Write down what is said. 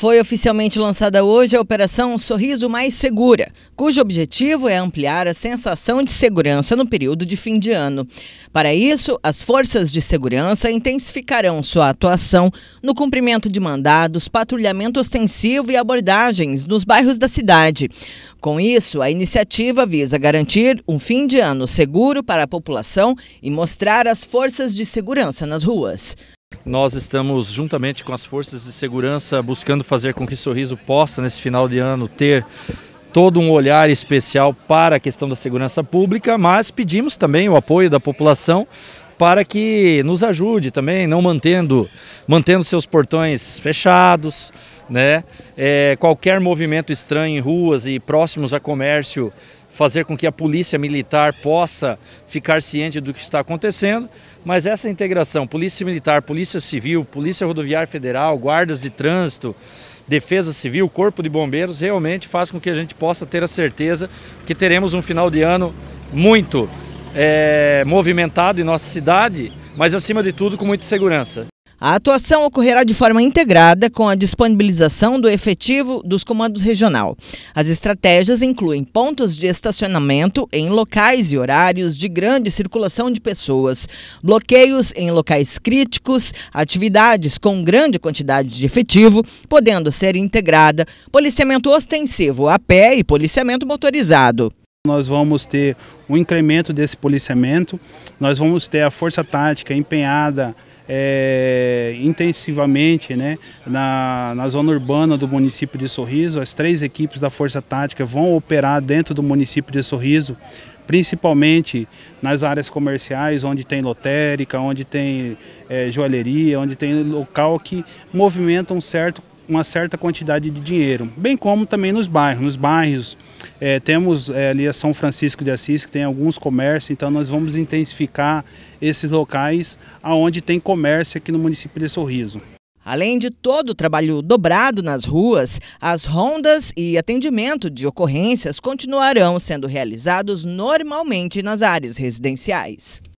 Foi oficialmente lançada hoje a Operação Sorriso Mais Segura, cujo objetivo é ampliar a sensação de segurança no período de fim de ano. Para isso, as forças de segurança intensificarão sua atuação no cumprimento de mandados, patrulhamento ostensivo e abordagens nos bairros da cidade. Com isso, a iniciativa visa garantir um fim de ano seguro para a população e mostrar as forças de segurança nas ruas. Nós estamos, juntamente com as forças de segurança, buscando fazer com que Sorriso possa, nesse final de ano, ter todo um olhar especial para a questão da segurança pública, mas pedimos também o apoio da população para que nos ajude também, não mantendo, mantendo seus portões fechados, né? É, qualquer movimento estranho em ruas e próximos a comércio fazer com que a polícia militar possa ficar ciente do que está acontecendo, mas essa integração, polícia militar, polícia civil, polícia rodoviária federal, guardas de trânsito, defesa civil, corpo de bombeiros, realmente faz com que a gente possa ter a certeza que teremos um final de ano muito é, movimentado em nossa cidade, mas acima de tudo com muita segurança. A atuação ocorrerá de forma integrada com a disponibilização do efetivo dos comandos regional. As estratégias incluem pontos de estacionamento em locais e horários de grande circulação de pessoas, bloqueios em locais críticos, atividades com grande quantidade de efetivo, podendo ser integrada policiamento ostensivo a pé e policiamento motorizado. Nós vamos ter um incremento desse policiamento, nós vamos ter a força tática empenhada é, intensivamente né, na, na zona urbana do município de Sorriso. As três equipes da Força Tática vão operar dentro do município de Sorriso, principalmente nas áreas comerciais, onde tem lotérica, onde tem é, joalheria, onde tem local que movimenta um certo, uma certa quantidade de dinheiro, bem como também nos bairros. Nos bairros é, temos é, ali a São Francisco de Assis, que tem alguns comércios, então nós vamos intensificar esses locais aonde tem comércio aqui no município de Sorriso. Além de todo o trabalho dobrado nas ruas, as rondas e atendimento de ocorrências continuarão sendo realizados normalmente nas áreas residenciais.